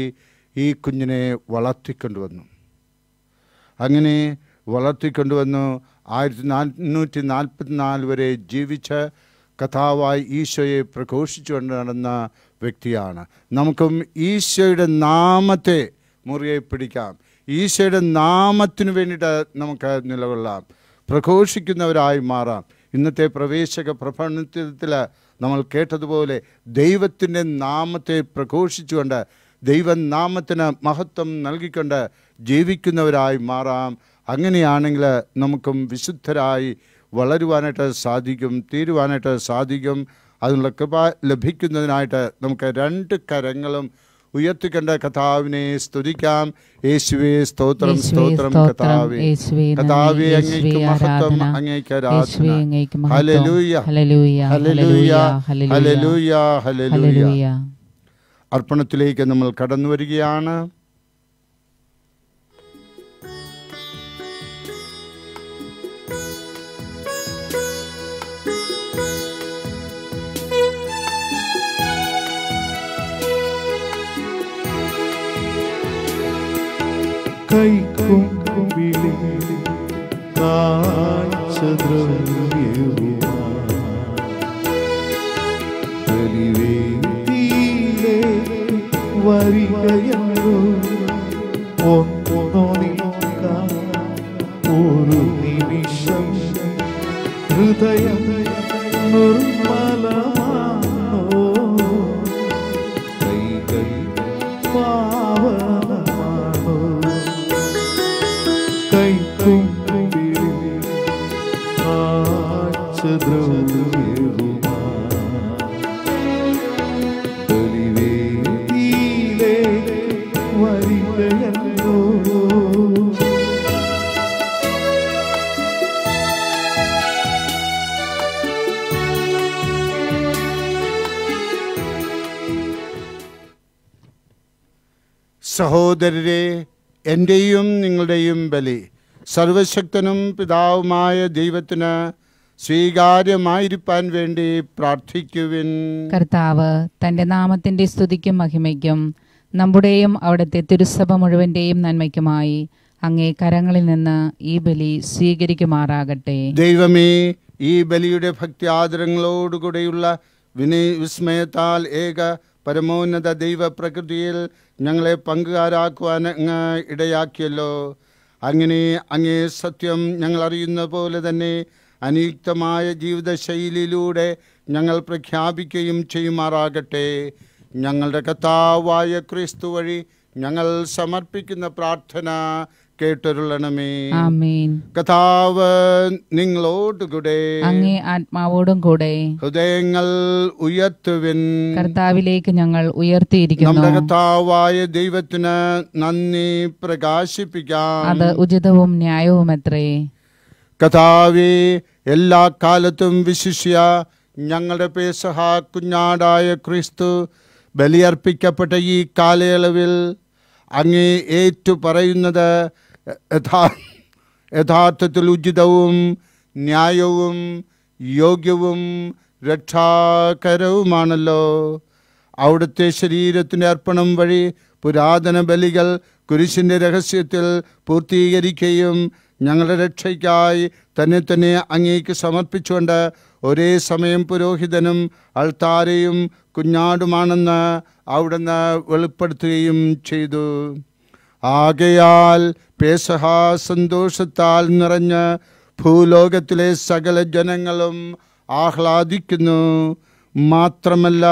[SPEAKER 1] ഈ കുഞ്ഞിനെ വളർത്തിക്കൊണ്ടുവന്നു അങ്ങനെ വളർത്തിക്കൊണ്ടുവന്നു ആയിരത്തി നാനൂറ്റി നാൽപ്പത്തിനാല് വരെ ജീവിച്ച കഥാവായി ഈശോയെ പ്രഘോഷിച്ചുകൊണ്ട് നടന്ന വ്യക്തിയാണ് നമുക്കും ഈശോയുടെ നാമത്തെ മുറിയെ പിടിക്കാം ഈശോയുടെ നാമത്തിനു വേണ്ടിയിട്ട് നമുക്ക് നിലകൊള്ളാം പ്രഘോഷിക്കുന്നവരായി മാറാം ഇന്നത്തെ പ്രവേശക പ്രപണത്തിൽ നമ്മൾ കേട്ടതുപോലെ ദൈവത്തിൻ്റെ നാമത്തെ പ്രഘോഷിച്ചുകൊണ്ട് ദൈവനാമത്തിന് മഹത്വം നൽകിക്കൊണ്ട് ജീവിക്കുന്നവരായി മാറാം അങ്ങനെയാണെങ്കിൽ നമുക്കും വിശുദ്ധരായി വളരുവാനായിട്ട് സാധിക്കും തീരുവാനായിട്ട് സാധിക്കും അതിനുള്ള കൃപ ലഭിക്കുന്നതിനായിട്ട് നമുക്ക് രണ്ട് കരങ്ങളും ഉയർത്തിക്കണ്ട കഥാവിനെ സ്തുതിക്കാം യേശുവേ സ്തോത്രം സ്തോത്രം കഥാവേ കഥാവേ അങ്ങേക്ക് മഹത്വം അങ്ങേക്ക് ആരാധന ഹല്ലേലൂയ ഹല്ലേലൂയ ഹല്ലേലൂയ ഹല്ലേലൂയ അർപ്പണത്തിലേക്ക് നമ്മൾ കടന്നു വരികയാണ് സഹോദരരെ എൻ്റെയും നിങ്ങളുടെയും ബലി സർവശക്തനും പിതാവുമായ ദൈവത്തിന് സ്വീകാര്യമായിരിക്കാൻ വേണ്ടി പ്രാർത്ഥിക്കുവിൻ കർത്താവ്
[SPEAKER 2] തൻ്റെ നാമത്തിൻ്റെ സ്തുതിക്കും മഹിമയ്ക്കും നമ്മുടെയും അവിടുത്തെ തിരുസഭ മുഴുവൻ്റെയും നന്മയ്ക്കുമായി അങ്ങേ കരങ്ങളിൽ നിന്ന് ഈ ബലി സ്വീകരിക്കുമാറാകട്ടെ ദൈവമേ
[SPEAKER 1] ഈ ബലിയുടെ ഭക്തി ആദരങ്ങളോടുകൂടെയുള്ള വിനയ വിസ്മയത്താൽ ഏക പരമോന്നത ദൈവ പ്രകൃതിയിൽ ഞങ്ങളെ പങ്കുകാരാക്കുവാൻ അങ്ങ് ഇടയാക്കിയല്ലോ അങ്ങനെ അങ്ങേ സത്യം ഞങ്ങൾ അറിയുന്ന പോലെ തന്നെ അനിയുക്തമായ ജീവിതശൈലിയിലൂടെ ഞങ്ങൾ പ്രഖ്യാപിക്കുകയും ചെയ്യുമാറാകട്ടെ ഞങ്ങളുടെ കഥാവായ ക്രിസ്തു വഴി ഞങ്ങൾ സമർപ്പിക്കുന്ന പ്രാർത്ഥന കേട്ടൊരുളണമേ കഥാവ് നിങ്ങളോട് കൂടെ അങ്ങേ
[SPEAKER 2] ആത്മാവോടും കൂടെ
[SPEAKER 1] ഹൃദയങ്ങൾ ഉയർത്തുവിൻ കർത്താവിലേക്ക്
[SPEAKER 2] ഞങ്ങൾ ഉയർത്തിയിരിക്കുന്നു നമ്മുടെ
[SPEAKER 1] കഥാവായ ദൈവത്തിന് നന്ദി പ്രകാശിപ്പിക്കാം
[SPEAKER 2] അത് ഉചിതവും ന്യായവും അത്രേ
[SPEAKER 1] കഥാവേ എല്ലാ കാലത്തും വിശിഷ്യ ഞങ്ങളുടെ പേസഹ കുഞ്ഞാടായ ക്രിസ്തു ബലിയർപ്പിക്കപ്പെട്ട ഈ കാലയളവിൽ അങ്ങേ ഏറ്റു പറയുന്നത് യഥാർത്ഥത്തിൽ ഉചിതവും ന്യായവും യോഗ്യവും രക്ഷാകരവുമാണല്ലോ അവിടുത്തെ ശരീരത്തിന് അർപ്പണം വഴി പുരാതന ബലികൾ കുരിശിൻ്റെ രഹസ്യത്തിൽ പൂർത്തീകരിക്കുകയും ഞങ്ങളുടെ രക്ഷയ്ക്കായി തന്നെ തന്നെ അങ്ങേക്ക് സമർപ്പിച്ചുകൊണ്ട് ഒരേ സമയം പുരോഹിതനും അൾത്താരയും കുഞ്ഞാടുമാണെന്ന് അവിടുന്ന് വെളിപ്പെടുത്തുകയും ചെയ്തു ആകയാൽ പേസഹ സന്തോഷത്താൽ നിറഞ്ഞ് ഭൂലോകത്തിലെ സകല ജനങ്ങളും ആഹ്ലാദിക്കുന്നു മാത്രമല്ല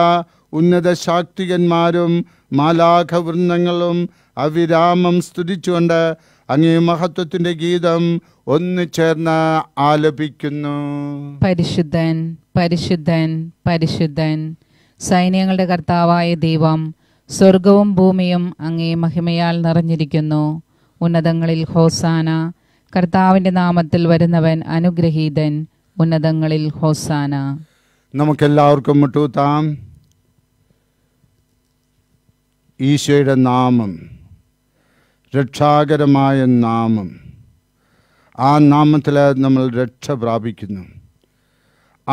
[SPEAKER 1] ഉന്നത ശാക്തികന്മാരും മാലാഘവൃന്ദങ്ങളും അവിരാമം സ്തുതിച്ചുകൊണ്ട് അങ്ങേ മഹത്വത്തിന്റെ ഗീതം ഒന്നു ചേർന്ന് ആലപിക്കുന്നു
[SPEAKER 2] പരിശുദ്ധൻ പരിശുദ്ധൻ പരിശുദ്ധൻ സൈന്യങ്ങളുടെ കർത്താവായ ദൈവം സ്വർഗവും ഭൂമിയും അങ്ങേ മഹിമയാൽ നിറഞ്ഞിരിക്കുന്നു ഉന്നതങ്ങളിൽ ഹോസാന കർത്താവിൻ്റെ നാമത്തിൽ വരുന്നവൻ അനുഗ്രഹീതൻ ഉന്നതങ്ങളിൽ ഹോസാന
[SPEAKER 1] നമുക്കെല്ലാവർക്കും മുട്ടൂത്താം ഈശോയുടെ നാമം രക്ഷാകരമായ നാമം ആ നാമത്തിൽ നമ്മൾ രക്ഷ പ്രാപിക്കുന്നു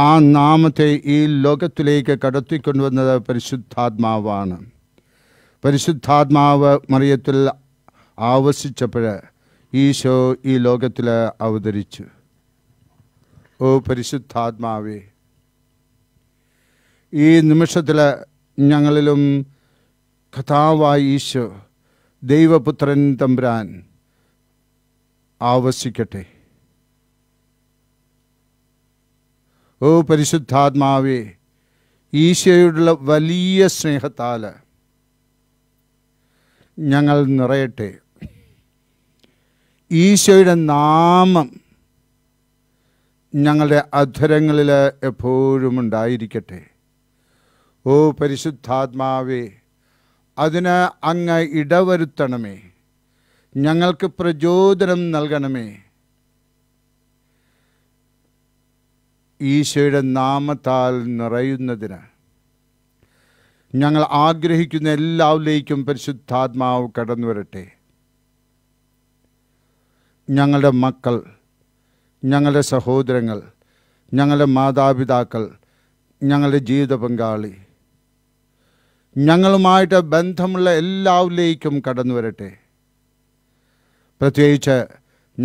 [SPEAKER 1] ആ നാമത്തെ ഈ ലോകത്തിലേക്ക് കടത്തിക്കൊണ്ടുവന്നത് പരിശുദ്ധാത്മാവാണ് പരിശുദ്ധാത്മാവ് മറിയത്തിൽ ആവശിച്ചപ്പോൾ ഈശോ ഈ ലോകത്തിൽ അവതരിച്ചു ഓ പരിശുദ്ധാത്മാവേ ഈ നിമിഷത്തിൽ ഞങ്ങളിലും കഥാവായി ഈശോ ദൈവപുത്രൻ തമ്പുരാൻ ആവശിക്കട്ടെ ഓ പരിശുദ്ധാത്മാവേ ഈശോയോടുള്ള വലിയ സ്നേഹത്താൽ ഞങ്ങൾ നിറയട്ടെ ഈശോയുടെ നാമം ഞങ്ങളുടെ അധരങ്ങളിൽ എപ്പോഴും ഉണ്ടായിരിക്കട്ടെ ഓ പരിശുദ്ധാത്മാവേ അതിന് അങ്ങ് ഇടവരുത്തണമേ ഞങ്ങൾക്ക് പ്രചോദനം നൽകണമേ ഈശോയുടെ നാമത്താൽ നിറയുന്നതിനാണ് ഞങ്ങൾ ആഗ്രഹിക്കുന്ന എല്ലാവരിലേക്കും പരിശുദ്ധാത്മാവ് കടന്നു വരട്ടെ ഞങ്ങളുടെ മക്കൾ ഞങ്ങളുടെ സഹോദരങ്ങൾ ഞങ്ങളുടെ മാതാപിതാക്കൾ ഞങ്ങളുടെ ജീവിത പങ്കാളി ഞങ്ങളുമായിട്ട് ബന്ധമുള്ള എല്ലാവരിലേക്കും കടന്നു വരട്ടെ പ്രത്യേകിച്ച്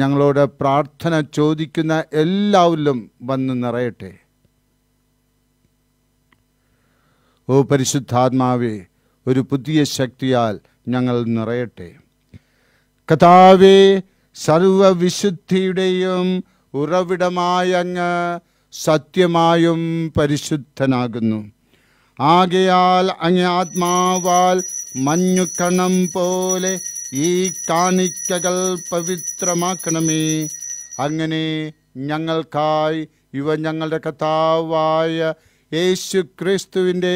[SPEAKER 1] ഞങ്ങളോട് പ്രാർത്ഥന ചോദിക്കുന്ന എല്ലാവരിലും വന്ന് നിറയട്ടെ ഓ പരിശുദ്ധാത്മാവെ ഒരു പുതിയ ശക്തിയാൽ ഞങ്ങൾ നിറയട്ടെ കഥാവെ സർവവിശുദ്ധിയുടെയും ഉറവിടമായ അങ്ങ് സത്യമായും പരിശുദ്ധനാകുന്നു ആകയാൽ അങ്ങ് ആത്മാവാൽ മഞ്ഞുക്കണം പോലെ ഈ കാണിക്കകൾ പവിത്രമാക്കണമേ അങ്ങനെ ഞങ്ങൾക്കായി ഇവ ഞങ്ങളുടെ കഥാവായ യേശു ക്രിസ്തുവിൻ്റെ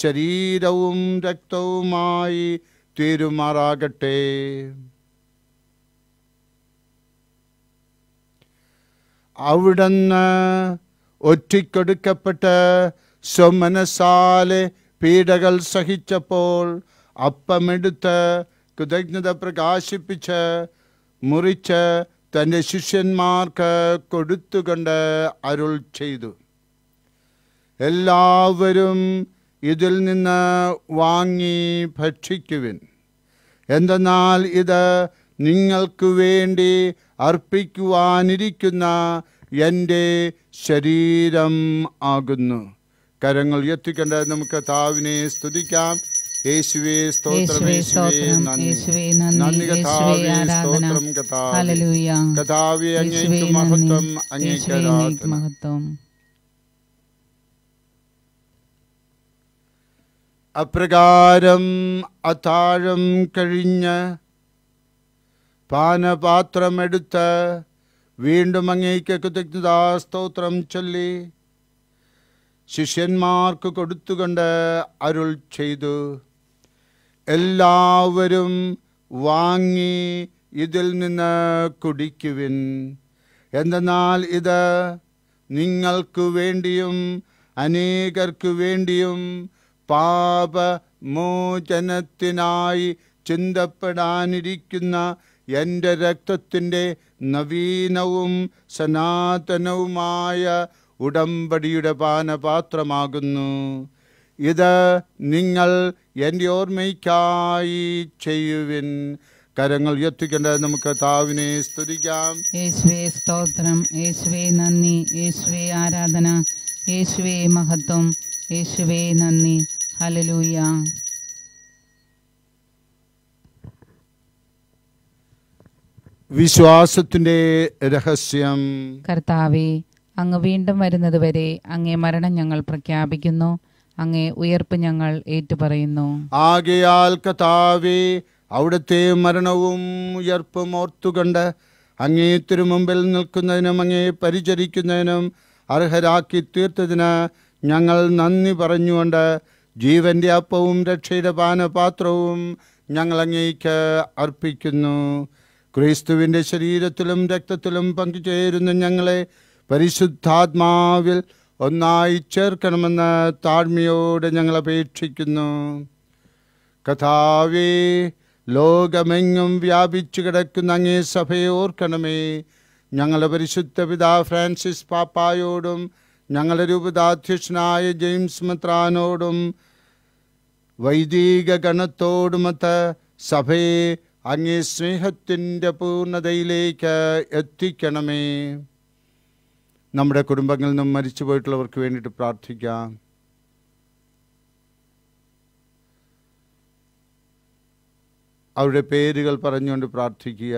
[SPEAKER 1] ശരീരവും രക്തവുമായി തീരുമാറാകട്ടെ അവിടുന്ന് ഒറ്റിക്കൊടുക്കപ്പെട്ട് സ്വമനസാലെ പീഡകൾ സഹിച്ചപ്പോൾ അപ്പമെടുത്ത് കൃതജ്ഞത പ്രകാശിപ്പിച്ച് മുറിച്ച് തൻ്റെ ശിഷ്യന്മാർക്ക് കൊടുത്തുകൊണ്ട് അരുൾ ചെയ്തു എല്ലാവരും ഇതിൽ നിന്ന് വാങ്ങി ഭക്ഷിക്കുവിൻ എന്തെന്നാൽ ഇത് നിങ്ങൾക്കു വേണ്ടി അർപ്പിക്കുവാനിരിക്കുന്ന എൻ്റെ ശരീരം ആകുന്നു കരങ്ങൾ ഉയർത്തിക്കൊണ്ട് നമുക്ക് താവിനെ സ്തുതിക്കാം യേശുവേ സ്തോത്രമേ നന്ദി നന്ദി കഥാവേ സ്തോത്രം കഥാവേ കഥാവേ അങ്ങേക്ക് മഹത്വം അങ്ങേക്ക് മഹത്വം അപ്രകാരം അത്താഴം കഴിഞ്ഞ് പാനപാത്രമെടുത്ത് വീണ്ടും അങ്ങേക്ക് കൃതജ്ഞതാ സ്തോത്രം ചൊല്ലി ശിഷ്യന്മാർക്ക് കൊടുത്തുകൊണ്ട് അരുൾ ചെയ്തു എല്ലാവരും വാങ്ങി ഇതിൽ നിന്ന് കുടിക്കുവിൻ എന്തെന്നാൽ ഇത് നിങ്ങൾക്കു വേണ്ടിയും അനേകർക്കു വേണ്ടിയും പാപമോചനത്തിനായി ചിന്തപ്പെടാനിരിക്കുന്ന എൻ്റെ രക്തത്തിൻ്റെ നവീനവും സനാതനവുമായ ഉടമ്പടിയുടെ പാനപാത്രമാകുന്നു ഇത് നിങ്ങൾ എൻ്റെ ഓർമ്മയ്ക്കായി ചെയ്യുവിൻ കരങ്ങൾ ഉയർത്തിക്കേണ്ടത് നമുക്ക് താവിനെ സ്തുതിക്കാം
[SPEAKER 2] യേശുവേ സ്തോത്രം യേശുവേ നന്ദി യേശുവേ ആരാധന യേശുവേ മഹത്വം യേശുവേ നന്ദി ഹലലൂയ
[SPEAKER 1] വിശ്വാസത്തിന്റെ രഹസ്യം
[SPEAKER 2] കർത്താവെ അങ്ങ് വീണ്ടും വരുന്നത് വരെ അങ്ങേ മരണം ഞങ്ങൾ പ്രഖ്യാപിക്കുന്നു അങ്ങേ ഉയർപ്പ് ഞങ്ങൾ ഏറ്റുപറയുന്നു
[SPEAKER 1] ആകയാൽ കഥാവേ അവിടുത്തെ മരണവും ഉയർപ്പും ഓർത്തുകൊണ്ട് അങ്ങേ തിരുമുമ്പിൽ നിൽക്കുന്നതിനും അങ്ങേ പരിചരിക്കുന്നതിനും അർഹരാക്കി തീർത്തതിന് ഞങ്ങൾ നന്ദി പറഞ്ഞുകൊണ്ട് ജീവന്റെ അപ്പവും രക്ഷയുടെ പാനപാത്രവും ഞങ്ങൾ അങ്ങേക്ക് അർപ്പിക്കുന്നു ക്രിസ്തുവിൻ്റെ ശരീരത്തിലും രക്തത്തിലും പങ്കുചേരുന്ന ഞങ്ങളെ പരിശുദ്ധാത്മാവിൽ ഒന്നായി ചേർക്കണമെന്ന് താഴ്മയോടെ ഞങ്ങൾ അപേക്ഷിക്കുന്നു കഥാവേ ലോകമെങ്ങും വ്യാപിച്ചു കിടക്കുന്ന അങ്ങേ സഭയെ ഓർക്കണമേ ഞങ്ങളുടെ പരിശുദ്ധ പിതാ ഫ്രാൻസിസ് പാപ്പായോടും ഞങ്ങളുടെ രൂപതാധ്യക്ഷനായ ജെയിംസ് മെത്രാനോടും വൈദിക ഗണത്തോടുമൊത്ത് സഭയെ അങ്ങേ സ്നേഹത്തിൻ്റെ പൂർണ്ണതയിലേക്ക് എത്തിക്കണമേ നമ്മുടെ കുടുംബങ്ങളിൽ നിന്നും മരിച്ചു പോയിട്ടുള്ളവർക്ക് വേണ്ടിയിട്ട് പ്രാർത്ഥിക്കാം അവരുടെ പേരുകൾ പറഞ്ഞുകൊണ്ട് പ്രാർത്ഥിക്കുക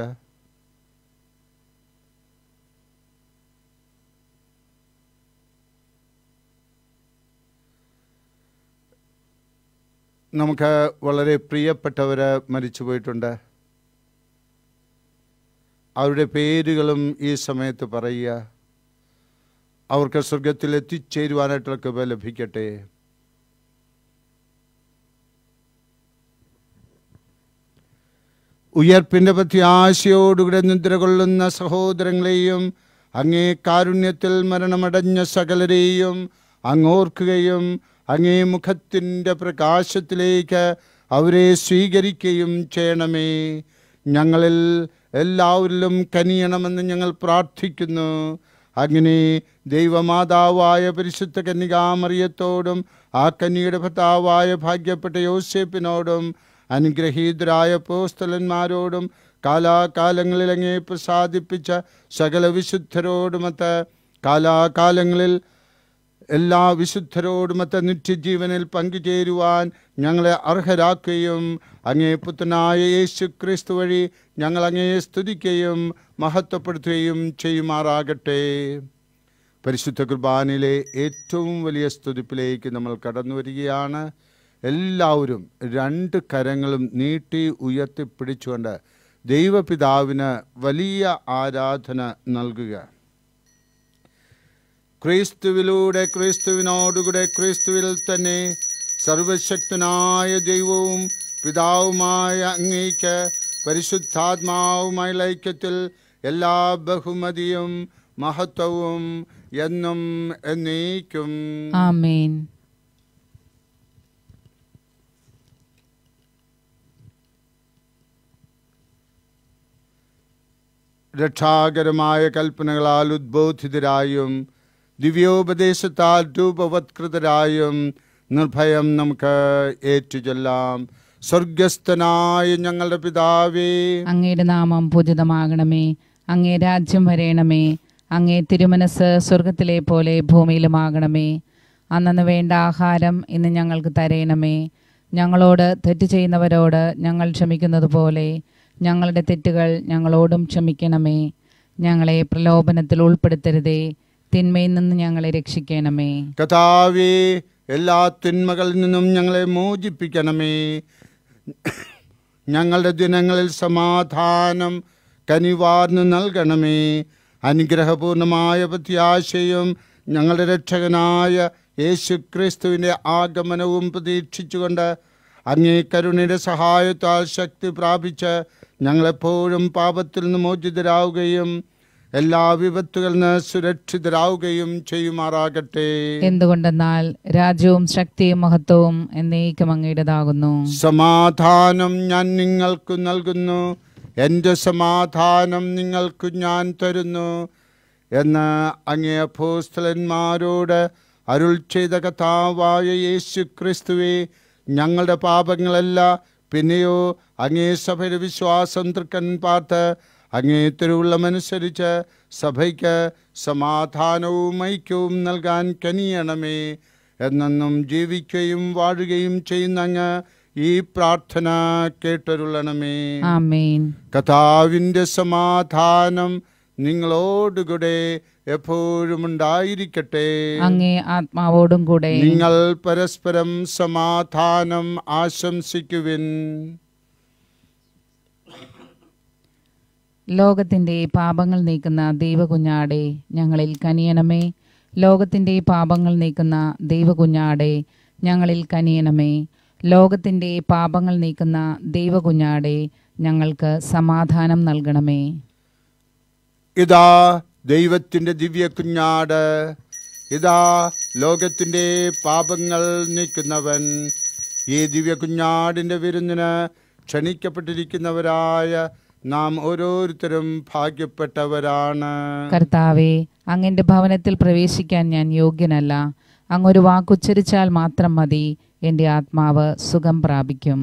[SPEAKER 1] നമുക്ക് വളരെ പ്രിയപ്പെട്ടവർ മരിച്ചു പോയിട്ടുണ്ട് അവരുടെ പേരുകളും ഈ സമയത്ത് പറയുക അവർക്ക് സ്വർഗത്തിൽ എത്തിച്ചേരുവാനായിട്ടുള്ള കൃപ ലഭിക്കട്ടെ ഉയർപ്പിൻ്റെ നിദ്ര കൊള്ളുന്ന സഹോദരങ്ങളെയും അങ്ങേ കാരുണ്യത്തിൽ മരണമടഞ്ഞ സകലരെയും അങ്ങോർക്കുകയും അങ്ങേ മുഖത്തിൻ്റെ പ്രകാശത്തിലേക്ക് അവരെ സ്വീകരിക്കുകയും ചെയ്യണമേ ഞങ്ങളിൽ എല്ലാവരിലും കനിയണമെന്ന് ഞങ്ങൾ പ്രാർത്ഥിക്കുന്നു അങ്ങനെ ദൈവമാതാവായ പരിശുദ്ധ കന്യകാമറിയത്തോടും ആ കന്യയുടെ ഭർത്താവായ ഭാഗ്യപ്പെട്ട യോസേപ്പിനോടും അനുഗ്രഹീതരായ പോസ്തലന്മാരോടും കാലാകാലങ്ങളിൽ പ്രസാദിപ്പിച്ച സകല വിശുദ്ധരോടുമത്ത് കാലാകാലങ്ങളിൽ എല്ലാ വിശുദ്ധരോടുമത്തെ നിത്യജീവനിൽ പങ്കുചേരുവാൻ ഞങ്ങളെ അർഹരാക്കുകയും അങ്ങേ പുത്തനായ യേശു ക്രിസ്തു വഴി ഞങ്ങൾ അങ്ങയെ സ്തുതിക്കുകയും മഹത്വപ്പെടുത്തുകയും ചെയ്യുമാറാകട്ടെ പരിശുദ്ധ കുർബാനിലെ ഏറ്റവും വലിയ സ്തുതിപ്പിലേക്ക് നമ്മൾ കടന്നു വരികയാണ് എല്ലാവരും രണ്ട് കരങ്ങളും നീട്ടി ഉയർത്തി പിടിച്ചുകൊണ്ട് ദൈവപിതാവിന് വലിയ ആരാധന നൽകുക ക്രിസ്തുവിലൂടെ ക്രിസ്തുവിനോടുകൂടെ ക്രിസ്തുവിൽ തന്നെ സർവശക്തനായ ദൈവവും പിതാവുമായ അങ്ങേക്ക് പരിശുദ്ധാത്മാവുമായ ലൈക്യത്തിൽ എല്ലാ ബഹുമതിയും മഹത്വവും എന്നും എന്നേക്കും രക്ഷാകരമായ കൽപ്പനകളാൽ ഉദ്ബോധിതരായും ദിവ്യോപദേശത്താൽ രൂപവത്കൃതരായും നിർഭയം നമുക്ക് ഏറ്റുചൊല്ലാം സ്വർഗസ്ഥനായ ഞങ്ങളുടെ പിതാവേ
[SPEAKER 2] അങ്ങയുടെ നാമം പൂജിതമാകണമേ അങ്ങേ രാജ്യം വരയണമേ അങ്ങേ തിരുമനസ് സ്വർഗത്തിലെ പോലെ ഭൂമിയിലുമാകണമേ അന്നു വേണ്ട ആഹാരം ഇന്ന് ഞങ്ങൾക്ക് തരയണമേ ഞങ്ങളോട് തെറ്റ് ചെയ്യുന്നവരോട് ഞങ്ങൾ ക്ഷമിക്കുന്നത് പോലെ ഞങ്ങളുടെ തെറ്റുകൾ ഞങ്ങളോടും ക്ഷമിക്കണമേ ഞങ്ങളെ പ്രലോഭനത്തിൽ ഉൾപ്പെടുത്തരുതേ തിന്മയിൽ നിന്ന് ഞങ്ങളെ രക്ഷിക്കണമേ
[SPEAKER 1] കഥാവേ എല്ലാ തിന്മകളിൽ നിന്നും ഞങ്ങളെ മോചിപ്പിക്കണമേ ഞങ്ങളുടെ ദിനങ്ങളിൽ സമാധാനം കനിവാർന്ന് നൽകണമേ അനുഗ്രഹപൂർണമായ പ്രത്യാശയും ഞങ്ങളുടെ രക്ഷകനായ യേശു ക്രിസ്തുവിൻ്റെ ആഗമനവും പ്രതീക്ഷിച്ചുകൊണ്ട് അങ്ങേ കരുണയുടെ സഹായത്താൽ ശക്തി പ്രാപിച്ച് ഞങ്ങളെപ്പോഴും പാപത്തിൽ നിന്ന് മോചിതരാവുകയും എല്ലാ വിപത്തുകളിൽ നിന്ന് സുരക്ഷിതരാവുകയും ചെയ്യുമാറാകട്ടെ
[SPEAKER 2] എന്തുകൊണ്ടെന്നാൽ രാജ്യവും ശക്തിയും മഹത്വവും എന്നേക്കും അങ്ങയുടേതാകുന്നു
[SPEAKER 1] സമാധാനം ഞാൻ നിങ്ങൾക്ക് നൽകുന്നു എൻ്റെ സമാധാനം നിങ്ങൾക്ക് ഞാൻ തരുന്നു എന്ന് അങ്ങേ ഭൂസ്ഥലന്മാരോട് അരുൾ ചെയ്ത കഥാവായ യേശു ക്രിസ്തുവെ ഞങ്ങളുടെ പാപങ്ങളല്ല പിന്നെയോ അങ്ങേ സഭയുടെ വിശ്വാസം തൃക്കൻ പാർത്ത് അങ്ങേ തിരുവുള്ളമനുസരിച്ച് സഭയ്ക്ക് സമാധാനവും ഐക്യവും നൽകാൻ കനിയണമേ എന്നെന്നും ജീവിക്കുകയും വാഴുകയും ചെയ്യുന്ന അങ്ങ് ഈ പ്രാർത്ഥന കേട്ടൊരുളണമേ കഥാവിൻ്റെ സമാധാനം നിങ്ങളോടുകൂടെ എപ്പോഴും ഉണ്ടായിരിക്കട്ടെ
[SPEAKER 2] അങ്ങേ ആത്മാവോടും കൂടെ നിങ്ങൾ
[SPEAKER 1] പരസ്പരം സമാധാനം ആശംസിക്കുവിൻ
[SPEAKER 2] ലോകത്തിൻ്റെ പാപങ്ങൾ നീക്കുന്ന ദൈവകുഞ്ഞാടെ ഞങ്ങളിൽ കനിയണമേ ലോകത്തിൻ്റെ പാപങ്ങൾ നീക്കുന്ന ദൈവകുഞ്ഞാടെ ഞങ്ങളിൽ കനിയണമേ ലോകത്തിൻ്റെ പാപങ്ങൾ നീക്കുന്ന ദൈവകുഞ്ഞാടെ ഞങ്ങൾക്ക് സമാധാനം നൽകണമേ
[SPEAKER 1] ഇതാ ദൈവത്തിൻ്റെ ദിവ്യ കുഞ്ഞാട് ഇതാ ലോകത്തിൻ്റെ പാപങ്ങൾ നീക്കുന്നവൻ ഈ ദിവ്യ കുഞ്ഞാടിൻ്റെ വിരുന്നിന് ക്ഷണിക്കപ്പെട്ടിരിക്കുന്നവരായ നാം ഓരോരുത്തരും ഭാഗ്യപ്പെട്ടവരാണ് കർത്താവെ
[SPEAKER 2] അങ്ങന്റെ ഭവനത്തിൽ പ്രവേശിക്കാൻ ഞാൻ യോഗ്യനല്ല അങ്ങൊരു വാക്കുച്ചരിച്ചാൽ മാത്രം മതി എൻ്റെ ആത്മാവ് സുഖം പ്രാപിക്കും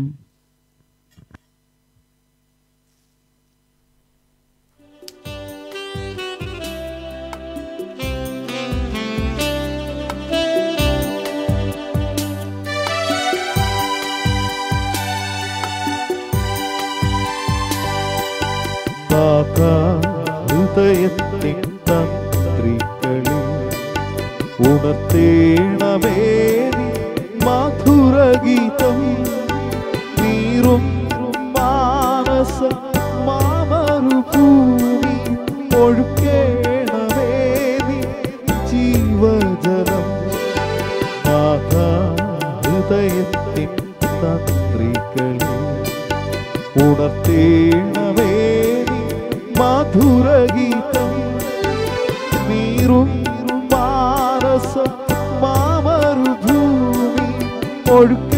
[SPEAKER 3] morgan.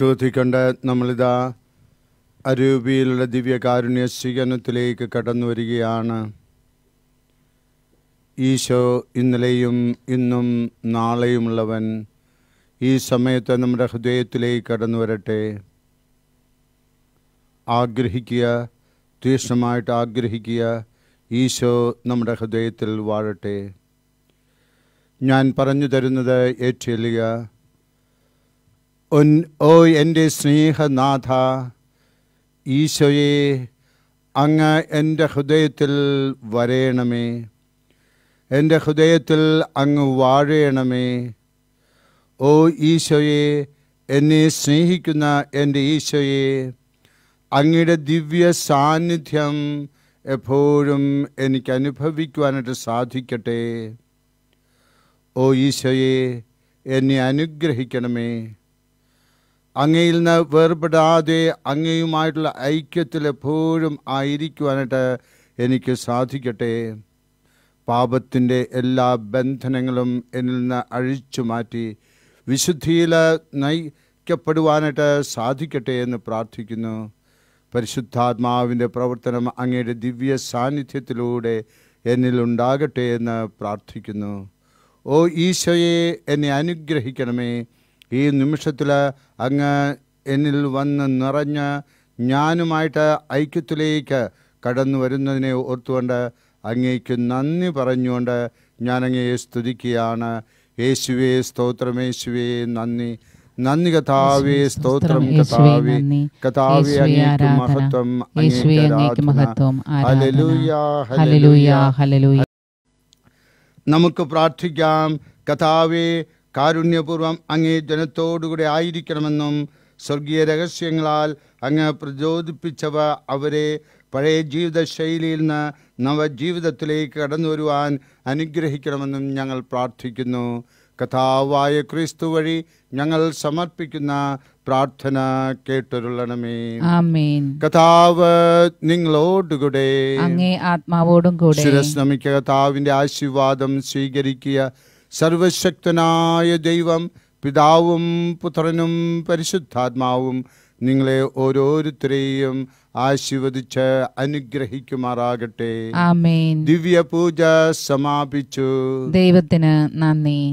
[SPEAKER 1] മുന്നോട്ട് നമ്മളിതാ അരൂപിയിലുള്ള ദിവ്യകാരുണ്യ സ്വീകരണത്തിലേക്ക് കടന്നു വരികയാണ് ഈശോ ഇന്നലെയും ഇന്നും നാളെയുമുള്ളവൻ ഈ സമയത്ത് നമ്മുടെ ഹൃദയത്തിലേക്ക് കടന്നു വരട്ടെ ആഗ്രഹിക്കുക തീക്ഷ്ണമായിട്ട് ആഗ്രഹിക്കുക ഈശോ നമ്മുടെ ഹൃദയത്തിൽ വാഴട്ടെ ഞാൻ പറഞ്ഞു തരുന്നത് ഏറ്റെല്ലുക ഓ എൻ്റെ സ്നേഹനാഥ ഈശോയെ അങ്ങ് എൻ്റെ ഹൃദയത്തിൽ വരയണമേ എൻ്റെ ഹൃദയത്തിൽ അങ്ങ് വാഴയണമേ ഓ ഈശോയെ എന്നെ സ്നേഹിക്കുന്ന എൻ്റെ ഈശോയെ അങ്ങയുടെ ദിവ്യ സാന്നിധ്യം എപ്പോഴും എനിക്ക് അനുഭവിക്കുവാനായിട്ട് സാധിക്കട്ടെ ഓ ഈശോയെ എന്നെ അനുഗ്രഹിക്കണമേ അങ്ങയിൽ നിന്ന് വേർപെടാതെ അങ്ങയുമായിട്ടുള്ള ഐക്യത്തിൽ എപ്പോഴും ആയിരിക്കുവാനായിട്ട് എനിക്ക് സാധിക്കട്ടെ പാപത്തിൻ്റെ എല്ലാ ബന്ധനങ്ങളും എന്നിൽ നിന്ന് അഴിച്ചു മാറ്റി വിശുദ്ധിയിൽ നയിക്കപ്പെടുവാനായിട്ട് സാധിക്കട്ടെ എന്ന് പ്രാർത്ഥിക്കുന്നു പരിശുദ്ധാത്മാവിൻ്റെ പ്രവർത്തനം അങ്ങയുടെ ദിവ്യ സാന്നിധ്യത്തിലൂടെ എന്നിൽ ഉണ്ടാകട്ടെ എന്ന് പ്രാർത്ഥിക്കുന്നു ഓ ഈശോയെ എന്നെ അനുഗ്രഹിക്കണമേ ഈ നിമിഷത്തിൽ അങ്ങ് എന്നിൽ വന്ന് നിറഞ്ഞ് ഞാനുമായിട്ട് ഐക്യത്തിലേക്ക് കടന്നു വരുന്നതിനെ ഓർത്തുകൊണ്ട് അങ്ങേക്ക് നന്ദി പറഞ്ഞുകൊണ്ട് ഞാനങ്ങയെ സ്തുതിക്കുകയാണ് യേശുവേ സ്തോത്രം യേശുവേ നന്ദി നന്ദി കഥാവേ സ്തോത്രം കഥാവേ കഥാവേ അങ്ങേക്ക് മഹത്വം മഹത്വം ഹല്ലേലൂയ ഹല്ലേലൂയ നമുക്ക് പ്രാർത്ഥിക്കാം കഥാവേ കാരുണ്യപൂർവം അങ്ങേ ജനത്തോടുകൂടെ ആയിരിക്കണമെന്നും സ്വർഗീയ രഹസ്യങ്ങളാൽ അങ്ങ് പ്രചോദിപ്പിച്ചവ അവരെ പഴയ ജീവിത ശൈലിയിൽ നിന്ന് നവജീവിതത്തിലേക്ക് കടന്നു വരുവാൻ അനുഗ്രഹിക്കണമെന്നും ഞങ്ങൾ പ്രാർത്ഥിക്കുന്നു കഥാവായ ക്രിസ്തു വഴി ഞങ്ങൾ സമർപ്പിക്കുന്ന പ്രാർത്ഥന കേട്ടൊരുള്ളണമേ കഥാവ് നിങ്ങളോടുകൂടെ അങ്ങേ
[SPEAKER 2] ആത്മാവോടും കൂടെ ശിരസ്
[SPEAKER 1] നമിക്ക കഥാവിന്റെ ആശീർവാദം സ്വീകരിക്കുക സർവശക്തനായ ദൈവം പിതാവും പുത്രനും പരിശുദ്ധാത്മാവും നിങ്ങളെ ഓരോരുത്തരെയും ആശീർവദിച്ച് അനുഗ്രഹിക്കുമാറാകട്ടെ ദിവ്യ പൂജ സമാപിച്ചു
[SPEAKER 2] ദൈവത്തിന് നന്ദി